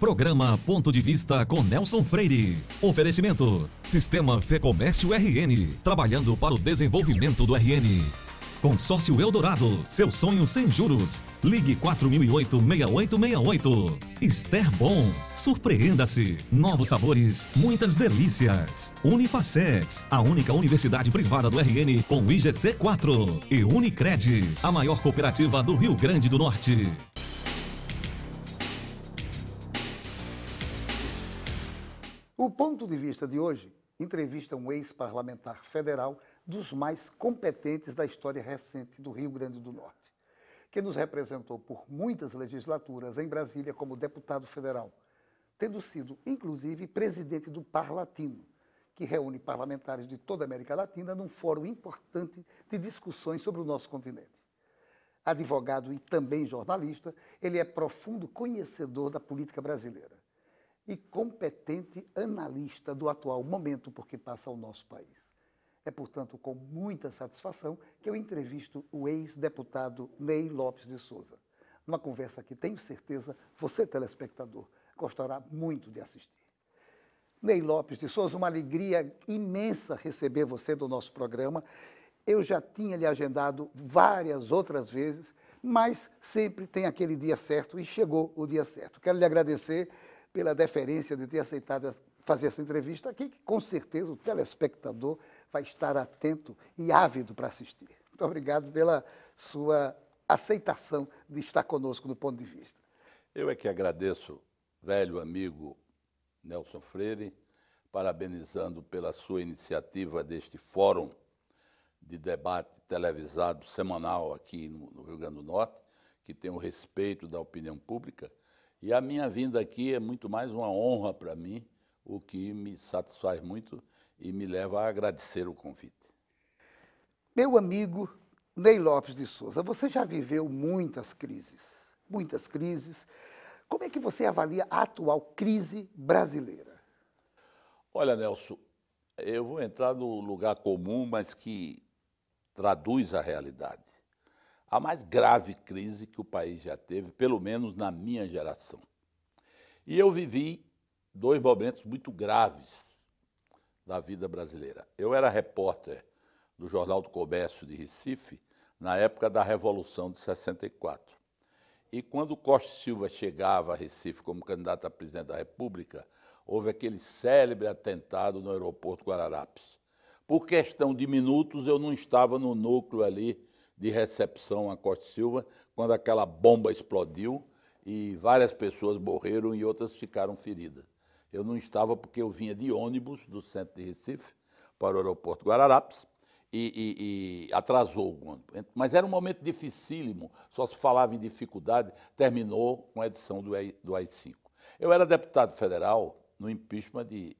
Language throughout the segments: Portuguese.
Programa Ponto de Vista com Nelson Freire. Oferecimento: Sistema Fê Comércio RN, trabalhando para o desenvolvimento do RN. Consórcio Eldorado, seu sonho sem juros. Ligue 4008-6868. Esther Bom, surpreenda-se. Novos sabores, muitas delícias. Unifacex, a única universidade privada do RN com IGC 4. E Unicred, a maior cooperativa do Rio Grande do Norte. O ponto de vista de hoje entrevista um ex-parlamentar federal dos mais competentes da história recente do Rio Grande do Norte, que nos representou por muitas legislaturas em Brasília como deputado federal, tendo sido, inclusive, presidente do Parlatino, que reúne parlamentares de toda a América Latina num fórum importante de discussões sobre o nosso continente. Advogado e também jornalista, ele é profundo conhecedor da política brasileira e competente analista do atual momento por que passa o nosso país. É, portanto, com muita satisfação que eu entrevisto o ex-deputado Ney Lopes de Souza. Uma conversa que tenho certeza você, telespectador, gostará muito de assistir. Ney Lopes de Souza, uma alegria imensa receber você do nosso programa. Eu já tinha lhe agendado várias outras vezes, mas sempre tem aquele dia certo e chegou o dia certo. Quero lhe agradecer pela deferência de ter aceitado fazer essa entrevista aqui, que com certeza o telespectador vai estar atento e ávido para assistir. Muito obrigado pela sua aceitação de estar conosco no ponto de vista. Eu é que agradeço, velho amigo Nelson Freire, parabenizando pela sua iniciativa deste fórum de debate televisado semanal aqui no Rio Grande do Norte, que tem o respeito da opinião pública e a minha vinda aqui é muito mais uma honra para mim, o que me satisfaz muito e me leva a agradecer o convite. Meu amigo Ney Lopes de Souza, você já viveu muitas crises, muitas crises. Como é que você avalia a atual crise brasileira? Olha, Nelson, eu vou entrar no lugar comum, mas que traduz a realidade a mais grave crise que o país já teve, pelo menos na minha geração. E eu vivi dois momentos muito graves da vida brasileira. Eu era repórter do Jornal do Comércio de Recife na época da Revolução de 64. E quando Costa Silva chegava a Recife como candidato a presidente da República, houve aquele célebre atentado no aeroporto Guararapes. Por questão de minutos, eu não estava no núcleo ali de recepção a Costa Silva, quando aquela bomba explodiu e várias pessoas morreram e outras ficaram feridas. Eu não estava porque eu vinha de ônibus do centro de Recife para o aeroporto Guararapes e, e, e atrasou o ônibus. Mas era um momento dificílimo, só se falava em dificuldade, terminou com a edição do, do AI-5. Eu era deputado federal no impeachment de,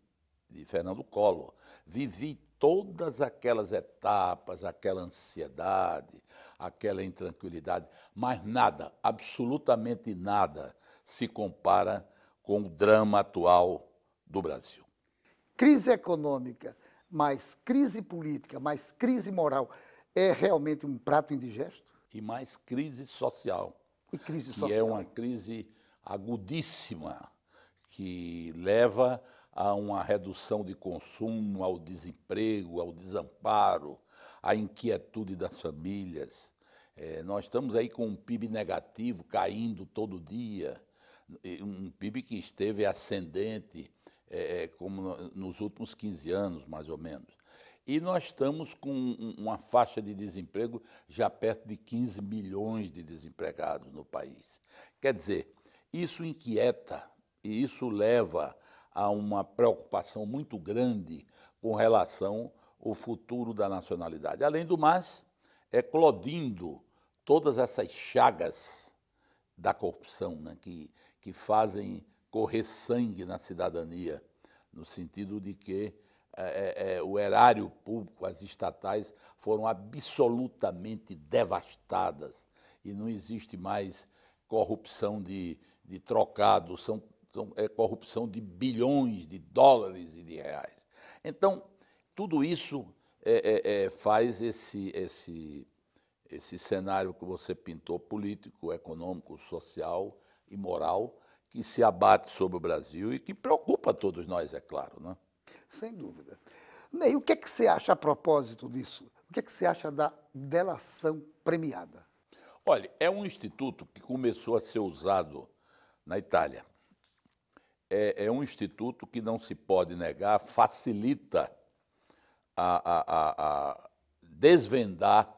de Fernando Collor. Vivi todas aquelas etapas, aquela ansiedade, aquela intranquilidade, mas nada, absolutamente nada, se compara com o drama atual do Brasil. Crise econômica, mais crise política, mais crise moral, é realmente um prato indigesto? E mais crise social. E crise social. Que é uma crise agudíssima, que leva a uma redução de consumo, ao desemprego, ao desamparo, à inquietude das famílias. É, nós estamos aí com um PIB negativo caindo todo dia, um PIB que esteve ascendente é, é como nos últimos 15 anos, mais ou menos. E nós estamos com uma faixa de desemprego já perto de 15 milhões de desempregados no país. Quer dizer, isso inquieta e isso leva há uma preocupação muito grande com relação ao futuro da nacionalidade. Além do mais, eclodindo todas essas chagas da corrupção né, que, que fazem correr sangue na cidadania, no sentido de que é, é, é o erário público, as estatais, foram absolutamente devastadas e não existe mais corrupção de, de trocado, são é, corrupção de bilhões de dólares e de reais. Então, tudo isso é, é, é, faz esse, esse, esse cenário que você pintou, político, econômico, social e moral, que se abate sobre o Brasil e que preocupa todos nós, é claro. Né? Sem dúvida. Ney, o que, é que você acha a propósito disso? O que, é que você acha da delação premiada? Olha, é um instituto que começou a ser usado na Itália é, é um instituto que não se pode negar, facilita a, a, a desvendar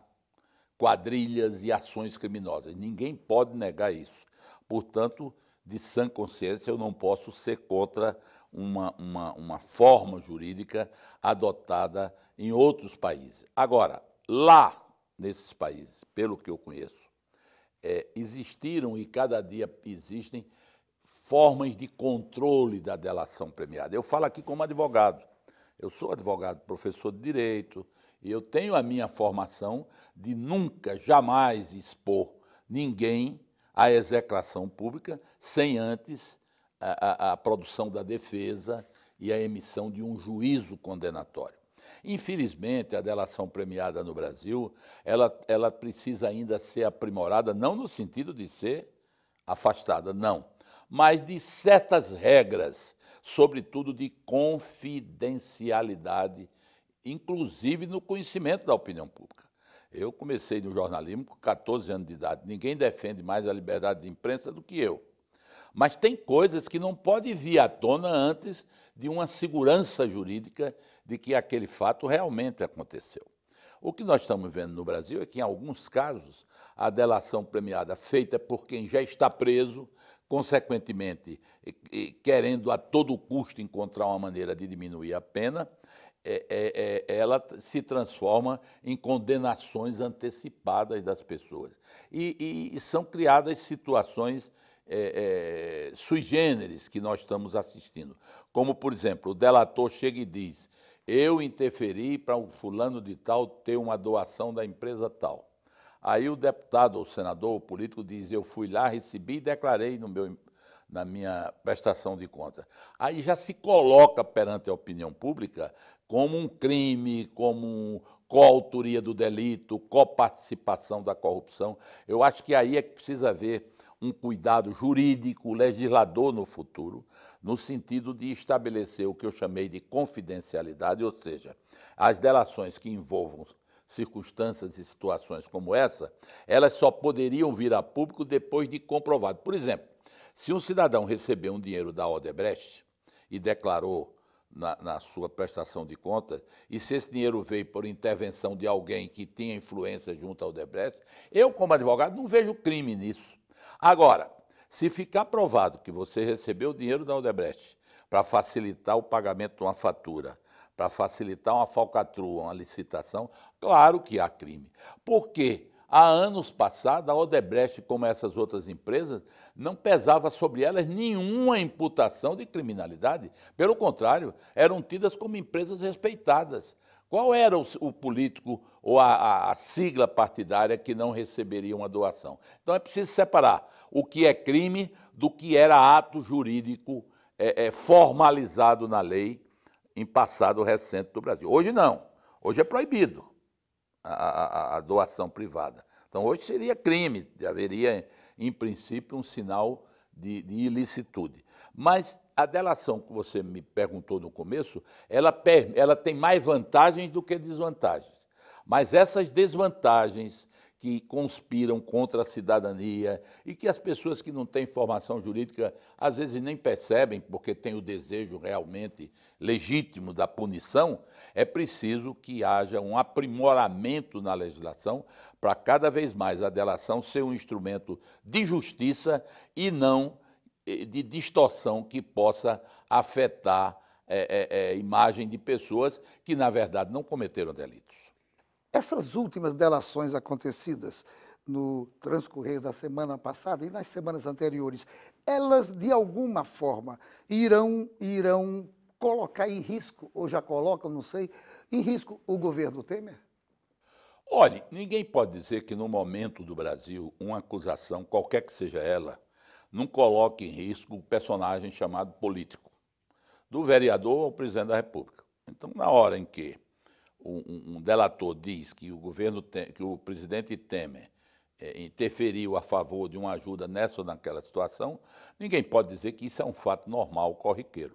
quadrilhas e ações criminosas. Ninguém pode negar isso. Portanto, de sã consciência, eu não posso ser contra uma, uma, uma, forma jurídica adotada em outros países. Agora, lá nesses países, pelo que eu conheço, é, existiram e cada dia existem formas de controle da delação premiada. Eu falo aqui como advogado. Eu sou advogado, professor de direito, e eu tenho a minha formação de nunca, jamais expor ninguém à execração pública sem antes a, a, a produção da defesa e a emissão de um juízo condenatório. Infelizmente, a delação premiada no Brasil, ela, ela precisa ainda ser aprimorada, não no sentido de ser afastada, não, mas de certas regras, sobretudo de confidencialidade, inclusive no conhecimento da opinião pública. Eu comecei no jornalismo com 14 anos de idade. Ninguém defende mais a liberdade de imprensa do que eu. Mas tem coisas que não pode vir à tona antes de uma segurança jurídica de que aquele fato realmente aconteceu. O que nós estamos vendo no Brasil é que, em alguns casos, a delação premiada feita por quem já está preso consequentemente, querendo a todo custo encontrar uma maneira de diminuir a pena, é, é, é, ela se transforma em condenações antecipadas das pessoas. E, e, e são criadas situações é, é, sui generis que nós estamos assistindo. Como, por exemplo, o delator chega e diz: Eu interferi para o fulano de tal ter uma doação da empresa tal. Aí o deputado, o senador, o político diz: Eu fui lá, recebi e declarei no meu, na minha prestação de contas. Aí já se coloca perante a opinião pública como um crime, como coautoria do delito, coparticipação da corrupção. Eu acho que aí é que precisa haver um cuidado jurídico, legislador no futuro, no sentido de estabelecer o que eu chamei de confidencialidade, ou seja, as delações que envolvam circunstâncias e situações como essa, elas só poderiam vir a público depois de comprovado. Por exemplo, se um cidadão recebeu um dinheiro da Odebrecht e declarou na, na, sua prestação de contas, e se esse dinheiro veio por intervenção de alguém que tinha influência junto ao Odebrecht eu, como advogado, não vejo crime nisso. Agora, se ficar provado que você recebeu o dinheiro da Odebrecht para facilitar o pagamento de uma fatura para facilitar uma falcatrua, uma licitação, claro que há crime. Porque há anos passados, a Odebrecht, como essas outras empresas, não pesava sobre elas nenhuma imputação de criminalidade. Pelo contrário, eram tidas como empresas respeitadas. Qual era o, o político ou a, a, a, sigla partidária que não receberia uma doação? Então é preciso separar o que é crime do que era ato jurídico é, é, formalizado na lei em passado recente do Brasil. Hoje não. Hoje é proibido a, a, a doação privada. Então, hoje seria crime, haveria, em princípio, um sinal de, de ilicitude. Mas a delação que você me perguntou no começo, ela, ela tem mais vantagens do que desvantagens. Mas essas desvantagens que conspiram contra a cidadania e que as pessoas que não têm formação jurídica às vezes nem percebem, porque têm o desejo realmente legítimo da punição, é preciso que haja um aprimoramento na legislação para cada vez mais a delação ser um instrumento de justiça e não eh, de distorção que possa afetar a é, é, é, imagem de pessoas que, na verdade, não cometeram delitos. Essas últimas delações acontecidas no transcorrer da semana passada e nas semanas anteriores, elas de alguma forma irão irão colocar em risco ou já colocam, não sei, em risco o governo Temer? Olhe, ninguém pode dizer que no momento do Brasil uma acusação, qualquer que seja ela, não coloque em risco o personagem chamado político, do vereador ao presidente da República. Então, na hora em que um, um delator diz que o governo tem, que o presidente Temer é, interferiu a favor de uma ajuda nessa ou naquela situação, ninguém pode dizer que isso é um fato normal, corriqueiro.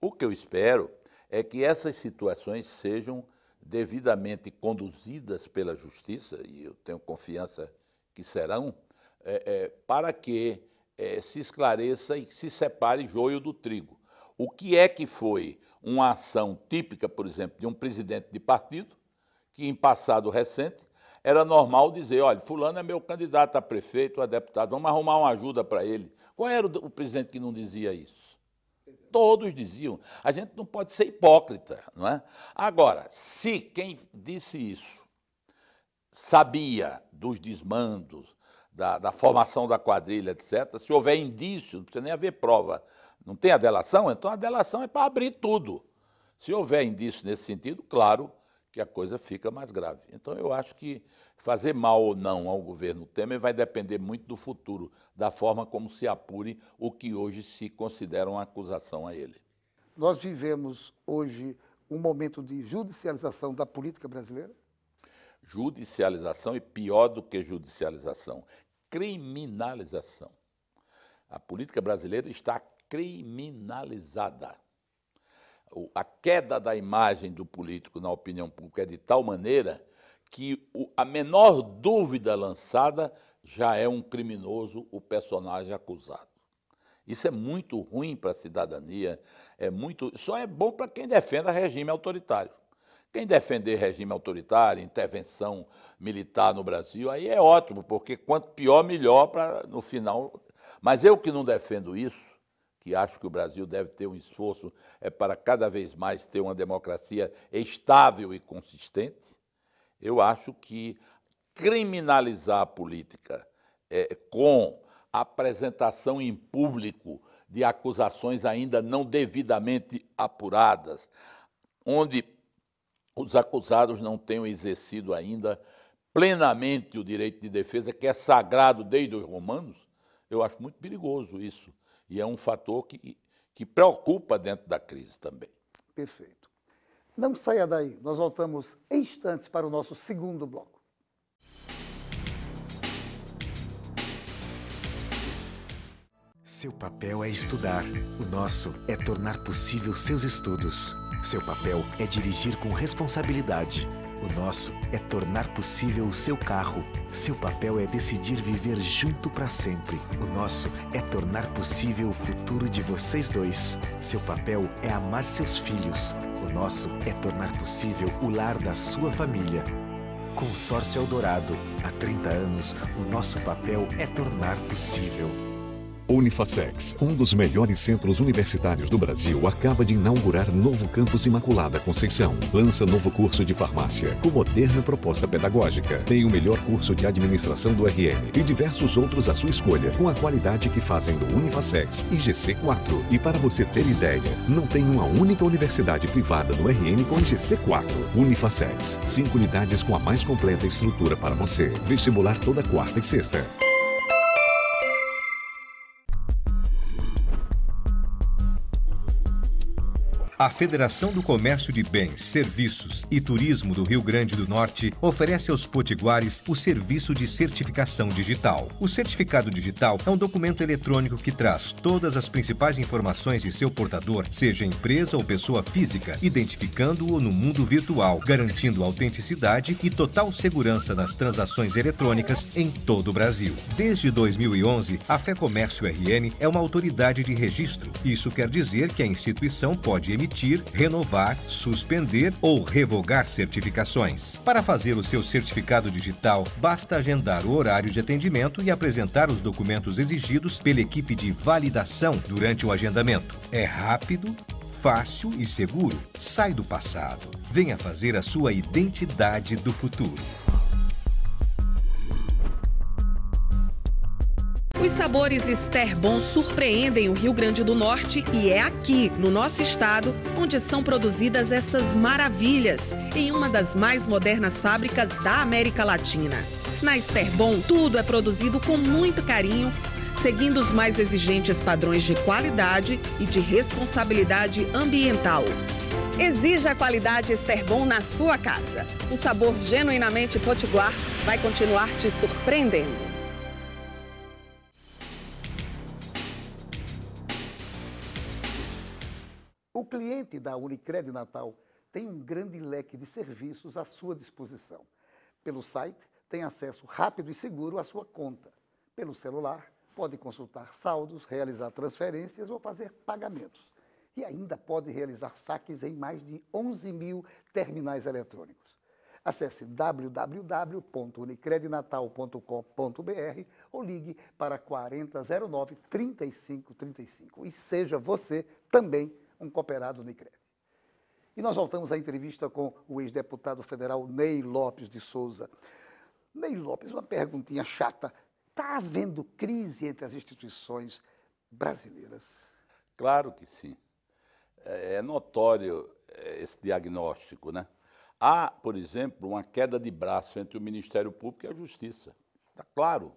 O que eu espero é que essas situações sejam devidamente conduzidas pela justiça, e eu tenho confiança que serão, é, é, para que é, se esclareça e se separe joio do trigo o que é que foi uma ação típica, por exemplo, de um presidente de partido, que em passado recente era normal dizer, olha, fulano é meu candidato a prefeito, a deputado, vamos arrumar uma ajuda para ele. Qual era o, presidente que não dizia isso? Todos diziam. A gente não pode ser hipócrita, não é? Agora, se quem disse isso sabia dos desmandos, da, da formação da quadrilha, etc., se houver indício, não precisa nem haver prova, não tem a delação? Então a delação é para abrir tudo. Se houver indício nesse sentido, claro que a coisa fica mais grave. Então eu acho que fazer mal ou não ao governo Temer vai depender muito do futuro, da forma como se apure o que hoje se considera uma acusação a ele. Nós vivemos hoje um momento de judicialização da política brasileira? Judicialização e pior do que judicialização, criminalização. A política brasileira está criminalizada. A queda da imagem do político na opinião pública é de tal maneira que a menor dúvida lançada já é um criminoso, o personagem acusado. Isso é muito ruim para a cidadania, é muito, só é bom para quem defende regime autoritário. Quem defender regime autoritário, intervenção militar no Brasil, aí é ótimo, porque quanto pior, melhor para no final mas eu que não defendo isso, que acho que o Brasil deve ter um esforço é, para cada vez mais ter uma democracia estável e consistente, eu acho que criminalizar a política é, com apresentação em público de acusações ainda não devidamente apuradas, onde os acusados não tenham exercido ainda plenamente o direito de defesa, que é sagrado desde os romanos, eu acho muito perigoso isso. E é um fator que, que preocupa dentro da crise também. Perfeito. Não saia daí, nós voltamos em instantes para o nosso segundo bloco. Seu papel é estudar, o nosso é tornar possível seus estudos. Seu papel é dirigir com responsabilidade o nosso é tornar possível o seu carro. Seu papel é decidir viver junto para sempre. O nosso é tornar possível o futuro de vocês dois. Seu papel é amar seus filhos. O nosso é tornar possível o lar da sua família. Consórcio Eldorado. Há 30 anos, o nosso papel é tornar possível. Unifacex, um dos melhores centros universitários do Brasil, acaba de inaugurar novo campus Imaculada Conceição. Lança novo curso de farmácia, com moderna proposta pedagógica. Tem o melhor curso de administração do RN e diversos outros à sua escolha, com a qualidade que fazem do Unifacex e GC4. E para você ter ideia, não tem uma única universidade privada no RN com GC4. Unifacex, cinco unidades com a mais completa estrutura para você. Vestibular toda quarta e sexta. A Federação do Comércio de Bens, Serviços e Turismo do Rio Grande do Norte oferece aos potiguares o serviço de certificação digital. O certificado digital é um documento eletrônico que traz todas as principais informações de seu portador, seja empresa ou pessoa física, identificando-o no mundo virtual, garantindo autenticidade e total segurança nas transações eletrônicas em todo o Brasil. Desde 2011, a Fé Comércio RN é uma autoridade de registro. Isso quer dizer que a instituição pode emitir emitir, renovar, suspender ou revogar certificações. Para fazer o seu certificado digital, basta agendar o horário de atendimento e apresentar os documentos exigidos pela equipe de validação durante o agendamento. É rápido, fácil e seguro. Sai do passado. Venha fazer a sua identidade do futuro. Os sabores Esther Bom surpreendem o Rio Grande do Norte e é aqui, no nosso estado, onde são produzidas essas maravilhas, em uma das mais modernas fábricas da América Latina. Na Esther Bom, tudo é produzido com muito carinho, seguindo os mais exigentes padrões de qualidade e de responsabilidade ambiental. Exija a qualidade Esther Bom na sua casa. O sabor genuinamente potiguar vai continuar te surpreendendo. O cliente da Unicred Natal tem um grande leque de serviços à sua disposição. Pelo site, tem acesso rápido e seguro à sua conta. Pelo celular, pode consultar saldos, realizar transferências ou fazer pagamentos. E ainda pode realizar saques em mais de 11 mil terminais eletrônicos. Acesse www.unicrednatal.com.br ou ligue para 4009 3535 e seja você também um cooperado Unicred. E nós voltamos à entrevista com o ex-deputado federal Ney Lopes de Souza. Ney Lopes, uma perguntinha chata. Está havendo crise entre as instituições brasileiras? Claro que sim. É, é notório é, esse diagnóstico, né? Há, por exemplo, uma queda de braço entre o Ministério Público e a Justiça. Está claro.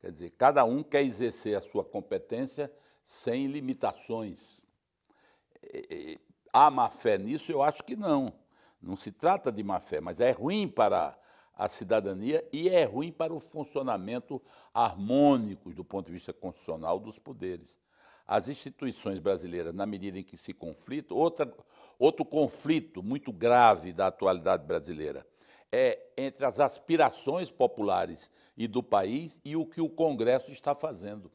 Quer dizer, cada um quer exercer a sua competência sem limitações há má fé nisso? Eu acho que não. Não se trata de má fé, mas é ruim para a cidadania e é ruim para o funcionamento harmônico do ponto de vista constitucional dos poderes. As instituições brasileiras, na medida em que se conflitam, outra, outro conflito muito grave da atualidade brasileira é entre as aspirações populares e do país e o que o Congresso está fazendo.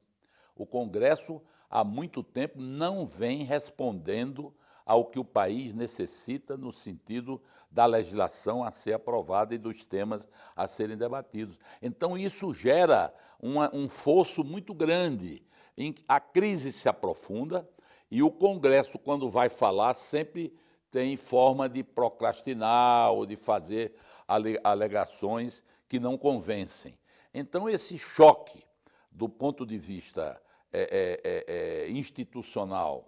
O Congresso, há muito tempo, não vem respondendo ao que o país necessita no sentido da legislação a ser aprovada e dos temas a serem debatidos. Então, isso gera uma, um fosso muito grande. Em, a crise se aprofunda e o Congresso, quando vai falar, sempre tem forma de procrastinar ou de fazer alegações que não convencem. Então, esse choque do ponto de vista é, é, é, é institucional,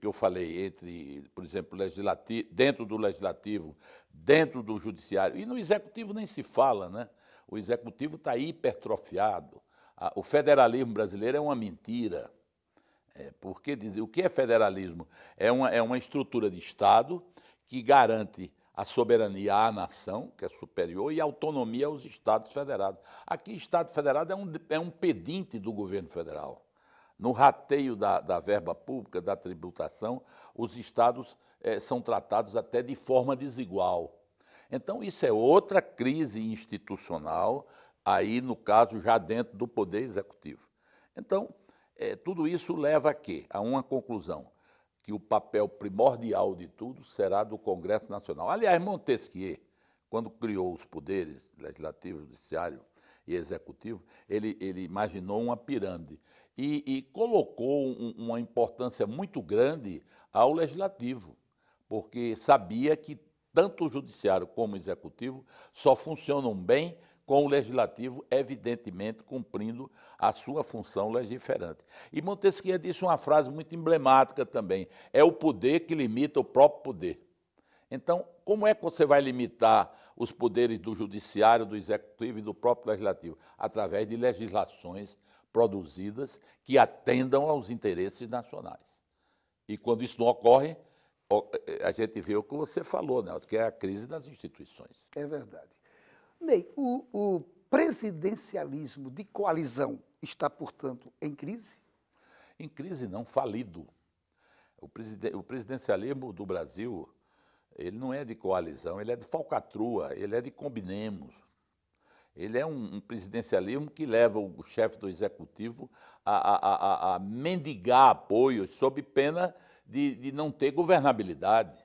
que eu falei entre, por exemplo, legislativo, dentro do legislativo, dentro do judiciário, e no executivo nem se fala, né? O executivo está hipertrofiado. O federalismo brasileiro é uma mentira. É, porque dizer, o que é federalismo? É uma, é uma estrutura de Estado que garante a soberania à nação, que é superior, e a autonomia aos Estados federados. Aqui, Estado federado é um, é um pedinte do governo federal. No rateio da, da verba pública, da tributação, os Estados é, são tratados até de forma desigual. Então, isso é outra crise institucional, aí, no caso, já dentro do Poder Executivo. Então, é, tudo isso leva a quê? A uma conclusão que o papel primordial de tudo será do Congresso Nacional. Aliás, Montesquieu, quando criou os poderes legislativo, judiciário e executivo, ele, ele imaginou uma pirâmide e, e colocou um, uma importância muito grande ao legislativo, porque sabia que tanto o judiciário como o executivo só funcionam bem com o legislativo, evidentemente cumprindo a sua função legiferante. E Montesquieu disse uma frase muito emblemática também: é o poder que limita o próprio poder. Então, como é que você vai limitar os poderes do judiciário, do executivo e do próprio legislativo? Através de legislações produzidas que atendam aos interesses nacionais. E quando isso não ocorre, eh, a gente vê o que você falou, Nelson, né, que é a crise das instituições. É verdade. Ney, o, o presidencialismo de coalizão está, portanto, em crise? Em crise não, falido. O, presiden o presidencialismo do Brasil, ele não é de coalizão, ele é de falcatrua, ele é de combinemos. Ele é um, um presidencialismo que leva o chefe do executivo a, a, a, a mendigar apoio sob pena de, de não ter governabilidade.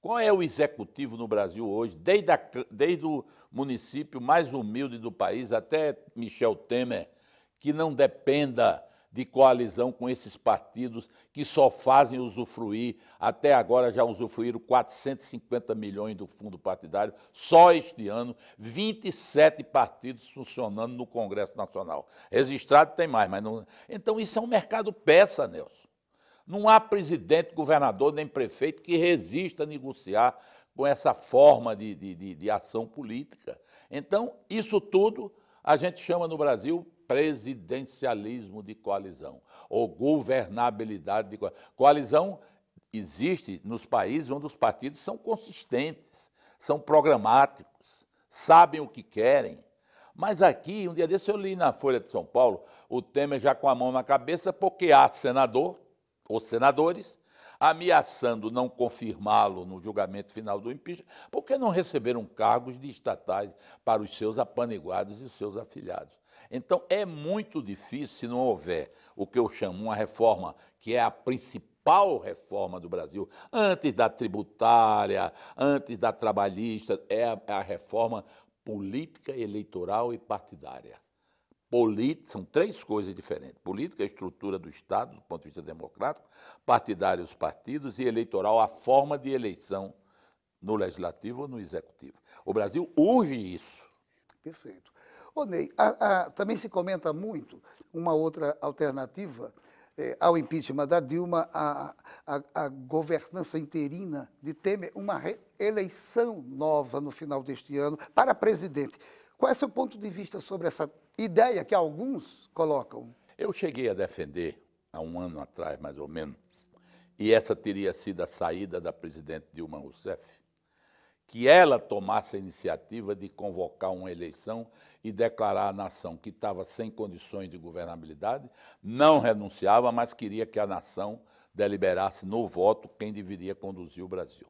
Qual é o executivo no Brasil hoje, desde, a, desde o município mais humilde do país até Michel Temer, que não dependa de coalizão com esses partidos que só fazem usufruir, até agora já usufruíram 450 milhões do fundo partidário, só este ano, 27 partidos funcionando no Congresso Nacional. Registrado tem mais, mas não. Então isso é um mercado peça, Nelson. Não há presidente, governador, nem prefeito que resista a negociar com essa forma de, de, de, de ação política. Então, isso tudo a gente chama no Brasil presidencialismo de coalizão ou governabilidade de coalizão. Coalizão existe nos países onde os partidos são consistentes, são programáticos, sabem o que querem. Mas aqui, um dia desse eu li na Folha de São Paulo, o Temer já com a mão na cabeça, porque há senador os senadores, ameaçando não confirmá-lo no julgamento final do impeachment, porque não receberam cargos de estatais para os seus apaniguados e os seus afilhados. Então, é muito difícil se não houver o que eu chamo uma reforma, que é a principal reforma do Brasil, antes da tributária, antes da trabalhista, é a, é a reforma política, eleitoral e partidária. Política, são três coisas diferentes. Política, a estrutura do Estado, do ponto de vista democrático, partidário, os partidos, e eleitoral, a forma de eleição no legislativo ou no executivo. O Brasil urge isso. Perfeito. Ô Ney, a, a, também se comenta muito uma outra alternativa é, ao impeachment da Dilma, a, a, governança interina de Temer, uma eleição nova no final deste ano para presidente. Qual é o seu ponto de vista sobre essa ideia que alguns colocam. Eu cheguei a defender, há um ano atrás mais ou menos, e essa teria sido a saída da presidente Dilma Rousseff, que ela tomasse a iniciativa de convocar uma eleição e declarar à nação que estava sem condições de governabilidade, não renunciava, mas queria que a nação deliberasse no voto quem deveria conduzir o Brasil.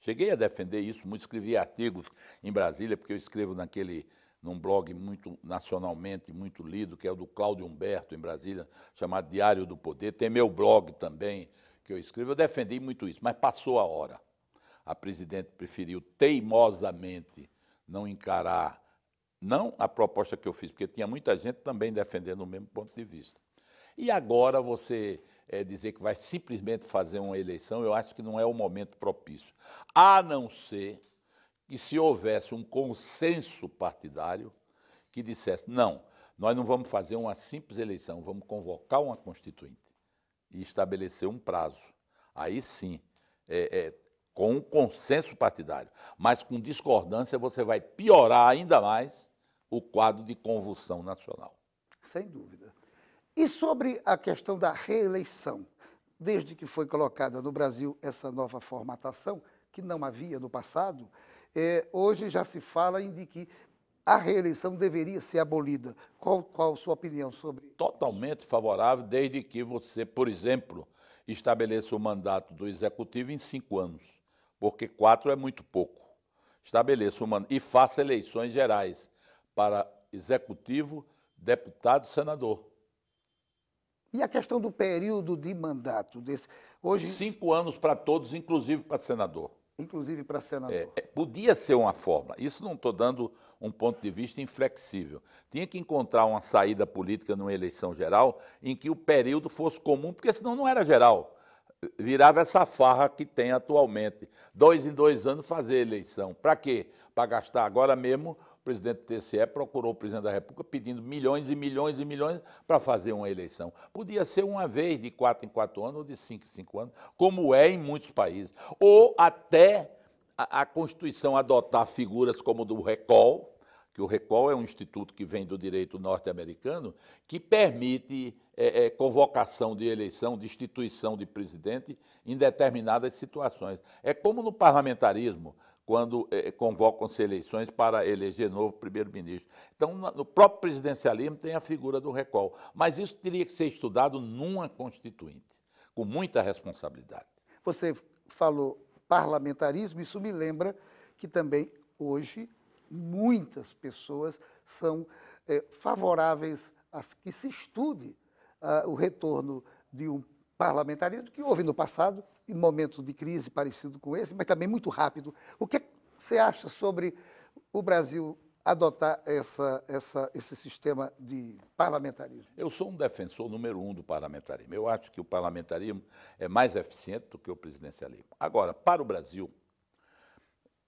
Cheguei a defender isso, escrevi artigos em Brasília, porque eu escrevo naquele num blog muito nacionalmente muito lido, que é o do Cláudio Humberto, em Brasília, chamado Diário do Poder. Tem meu blog também, que eu escrevo. Eu defendi muito isso, mas passou a hora. A presidente preferiu teimosamente não encarar, não a proposta que eu fiz, porque tinha muita gente também defendendo o mesmo ponto de vista. E agora você é, dizer que vai simplesmente fazer uma eleição, eu acho que não é o momento propício. A não ser que se houvesse um consenso partidário que dissesse: não, nós não vamos fazer uma simples eleição, vamos convocar uma constituinte e estabelecer um prazo. Aí sim, é, é, com um consenso partidário. Mas com discordância, você vai piorar ainda mais o quadro de convulsão nacional. Sem dúvida. E sobre a questão da reeleição? Desde que foi colocada no Brasil essa nova formatação, que não havia no passado, é, hoje já se fala em de que a reeleição deveria ser abolida. Qual, qual a sua opinião sobre isso? Totalmente favorável, desde que você, por exemplo, estabeleça o mandato do executivo em cinco anos, porque quatro é muito pouco. Estabeleça o mandato e faça eleições gerais para executivo, deputado, e senador. E a questão do período de mandato desse hoje cinco anos para todos, inclusive para senador inclusive para senador. É, é podia ser uma fórmula. Isso não estou dando um ponto de vista inflexível. Tinha que encontrar uma saída política numa eleição geral em que o período fosse comum, porque senão não era geral virava essa farra que tem atualmente. Dois em dois anos fazer eleição. Para quê? Para gastar agora mesmo. O presidente do TCE procurou o presidente da República pedindo milhões e milhões e milhões para fazer uma eleição. Podia ser uma vez, de quatro em quatro anos, ou de cinco em cinco anos, como é em muitos países. Ou até a, a Constituição adotar figuras como do recall que o recall é um instituto que vem do direito norte-americano, que permite é, é, convocação de eleição, de instituição de presidente em determinadas situações. É como no parlamentarismo, quando é, convocam-se eleições para eleger novo primeiro-ministro. Então, no próprio presidencialismo tem a figura do recall, mas isso teria que ser estudado numa constituinte, com muita responsabilidade. Você falou parlamentarismo, isso me lembra que também hoje muitas pessoas são é, favoráveis a que se estude uh, o retorno de um parlamentarismo que houve no passado, em momentos de crise parecido com esse, mas também muito rápido. O é que você acha sobre o Brasil adotar essa, essa, esse sistema de parlamentarismo? Eu sou um defensor número um do parlamentarismo. Eu acho que o parlamentarismo é mais eficiente do que o presidencialismo. Agora, para o Brasil,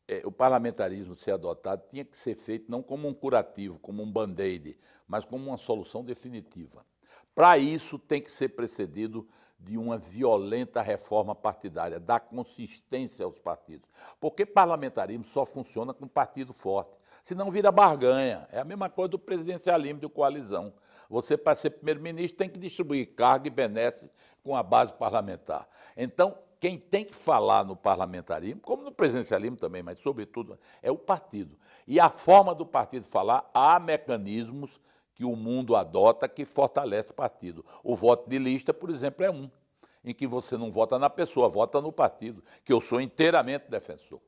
é, o parlamentarismo ser adotado tinha que ser feito não como um curativo, como um band-aid, mas como uma solução definitiva. Para isso, tem que ser precedido de uma violenta reforma partidária, dar consistência aos partidos. Porque parlamentarismo só funciona com partido forte, senão vira barganha. É a mesma coisa do presidencialismo de coalizão. Você, para ser primeiro-ministro, tem que distribuir carga e benesse com a base parlamentar. Então, quem tem que falar no parlamentarismo, como no presidencialismo também, mas sobretudo é o partido. E a forma do partido falar, há mecanismos que o mundo adota que fortalece o partido. O voto de lista, por exemplo, é um, em que você não vota na pessoa, vota no partido, que eu sou inteiramente defensor.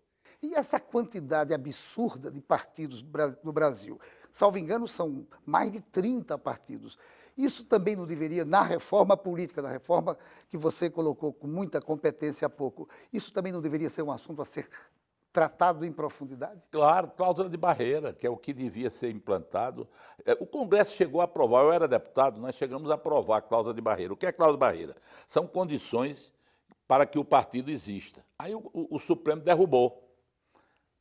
E essa quantidade absurda de partidos no Brasil? Salvo engano, são mais de 30 partidos. Isso também não deveria, na reforma política, na reforma que você colocou com muita competência há pouco, isso também não deveria ser um assunto a ser tratado em profundidade? Claro, cláusula de barreira, que é o que devia ser implantado. É, o Congresso chegou a aprovar, eu era deputado, nós chegamos a aprovar a cláusula de barreira. O que é cláusula de barreira? São condições para que o partido exista. Aí o, o, o Supremo derrubou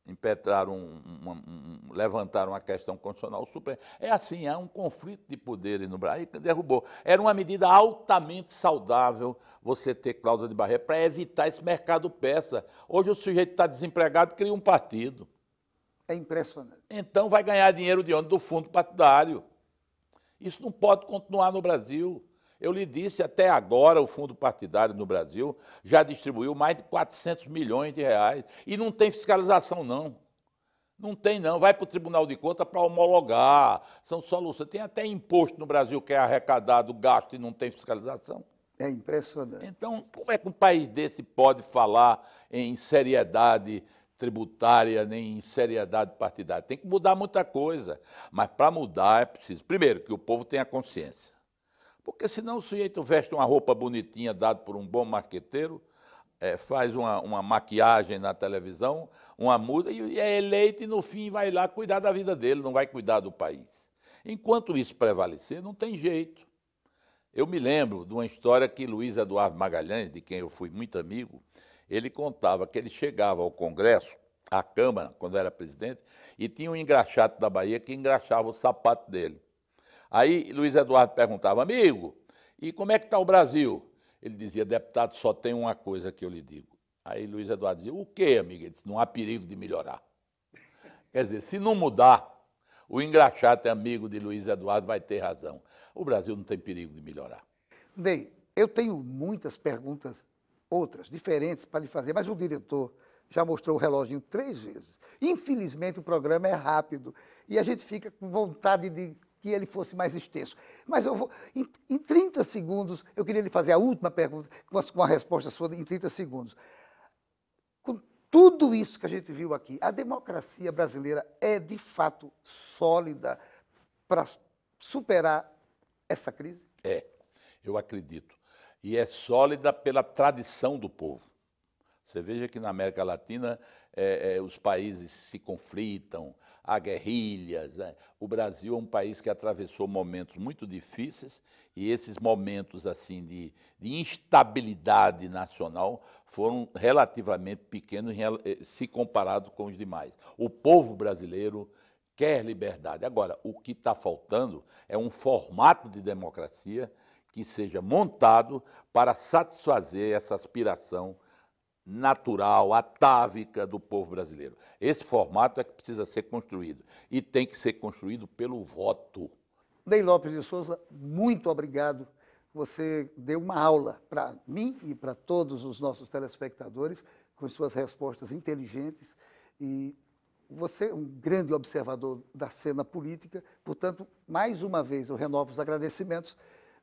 impetraram, um, levantaram uma questão constitucional suprema. É assim, há é um conflito de poderes no Brasil e derrubou. Era uma medida altamente saudável você ter cláusula de barreira para evitar esse mercado peça. Hoje o sujeito está desempregado, cria um partido. É impressionante. Então vai ganhar dinheiro de onde? Do fundo partidário. Isso não pode continuar no Brasil. Eu lhe disse, até agora o fundo partidário no Brasil já distribuiu mais de 400 milhões de reais e não tem fiscalização, não. Não tem, não. Vai para o Tribunal de Contas para homologar. São soluções. Tem até imposto no Brasil que é arrecadado, gasto e não tem fiscalização. É impressionante. Então, como é que um país desse pode falar em seriedade tributária, nem em seriedade partidária? Tem que mudar muita coisa. Mas para mudar é preciso, primeiro, que o povo tenha consciência. Porque senão o sujeito veste uma roupa bonitinha dada por um bom marqueteiro, é, faz uma, uma, maquiagem na televisão, uma música, e é eleito e no fim vai lá cuidar da vida dele, não vai cuidar do país. Enquanto isso prevalecer, não tem jeito. Eu me lembro de uma história que Luiz Eduardo Magalhães, de quem eu fui muito amigo, ele contava que ele chegava ao Congresso, à Câmara, quando era presidente, e tinha um engraxate da Bahia que engraxava o sapato dele. Aí Luiz Eduardo perguntava, amigo, e como é que está o Brasil? Ele dizia, deputado, só tem uma coisa que eu lhe digo. Aí Luiz Eduardo dizia, o quê, amigo? Ele disse, não há perigo de melhorar. Quer dizer, se não mudar, o engraxate amigo de Luiz Eduardo vai ter razão. O Brasil não tem perigo de melhorar. Ney, eu tenho muitas perguntas, outras, diferentes para lhe fazer, mas o diretor já mostrou o relógio três vezes. Infelizmente, o programa é rápido e a gente fica com vontade de que ele fosse mais extenso. Mas eu vou, em, em 30 segundos, eu queria lhe fazer a última pergunta, com a resposta sua em 30 segundos. Com tudo isso que a gente viu aqui, a democracia brasileira é de fato sólida para superar essa crise? É, eu acredito. E é sólida pela tradição do povo. Você veja que na América Latina é, é, os países se conflitam, há guerrilhas. Né? O Brasil é um país que atravessou momentos muito difíceis e esses momentos assim de, de instabilidade nacional foram relativamente pequenos eh, se comparado com os demais. O povo brasileiro quer liberdade. Agora, o que está faltando é um formato de democracia que seja montado para satisfazer essa aspiração natural, atávica do povo brasileiro. Esse formato é que precisa ser construído e tem que ser construído pelo voto. Ney Lopes de Souza, muito obrigado. Você deu uma aula para mim e para todos os nossos telespectadores com suas respostas inteligentes e você é um grande observador da cena política, portanto, mais uma vez eu renovo os agradecimentos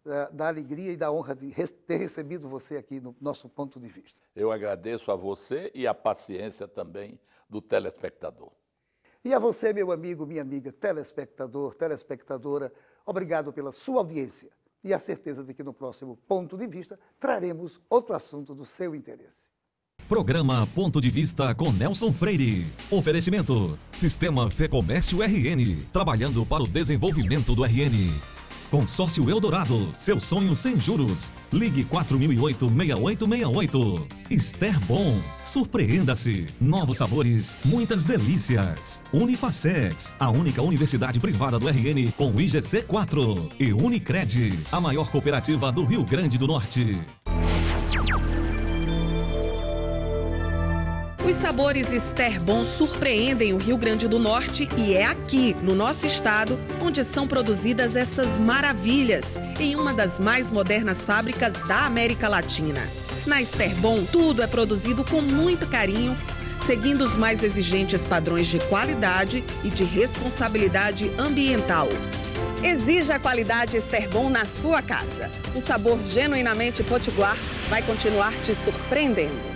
eh, da alegria e da honra de ter recebido você aqui no nosso ponto de vista. Eu agradeço a você e a paciência também do telespectador. E a você, meu amigo, minha amiga, telespectador, telespectadora, obrigado pela sua audiência e a certeza de que no próximo ponto de vista traremos outro assunto do seu interesse. Programa Ponto de Vista com Nelson Freire. Oferecimento: Sistema Fecomércio RN, trabalhando para o desenvolvimento do RN. Consórcio Eldorado, seu sonho sem juros. Ligue 4008-6868. Esther Bom, surpreenda-se. Novos sabores, muitas delícias. Unifacex, a única universidade privada do RN com IGC4. E Unicred, a maior cooperativa do Rio Grande do Norte. Os sabores Ester Bom surpreendem o Rio Grande do Norte e é aqui, no nosso estado, onde são produzidas essas maravilhas, em uma das mais modernas fábricas da América Latina. Na Ester Bom, tudo é produzido com muito carinho, seguindo os mais exigentes padrões de qualidade e de responsabilidade ambiental. Exija a qualidade Esterbon na sua casa. O sabor genuinamente potiguar vai continuar te surpreendendo.